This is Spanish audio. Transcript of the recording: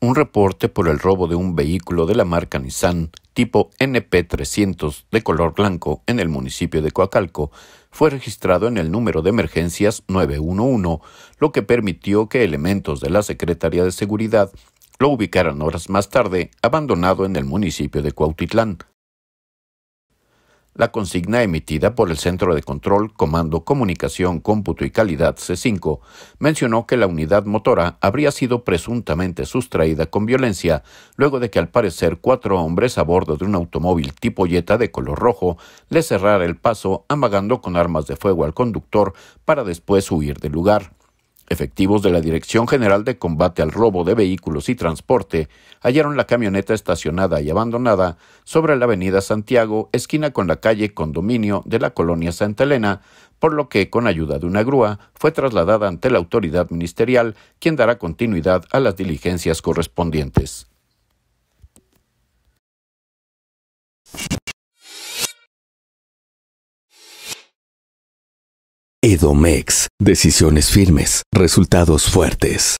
un reporte por el robo de un vehículo de la marca Nissan tipo NP300 de color blanco en el municipio de Coacalco fue registrado en el número de emergencias 911, lo que permitió que elementos de la Secretaría de Seguridad lo ubicaran horas más tarde, abandonado en el municipio de Cuautitlán, la consigna emitida por el Centro de Control, Comando, Comunicación, Cómputo y Calidad C5 mencionó que la unidad motora habría sido presuntamente sustraída con violencia luego de que al parecer cuatro hombres a bordo de un automóvil tipo Jetta de color rojo le cerrara el paso amagando con armas de fuego al conductor para después huir del lugar. Efectivos de la Dirección General de Combate al Robo de Vehículos y Transporte hallaron la camioneta estacionada y abandonada sobre la avenida Santiago, esquina con la calle Condominio de la colonia Santa Elena, por lo que, con ayuda de una grúa, fue trasladada ante la autoridad ministerial, quien dará continuidad a las diligencias correspondientes. Edomex, decisiones firmes, resultados fuertes.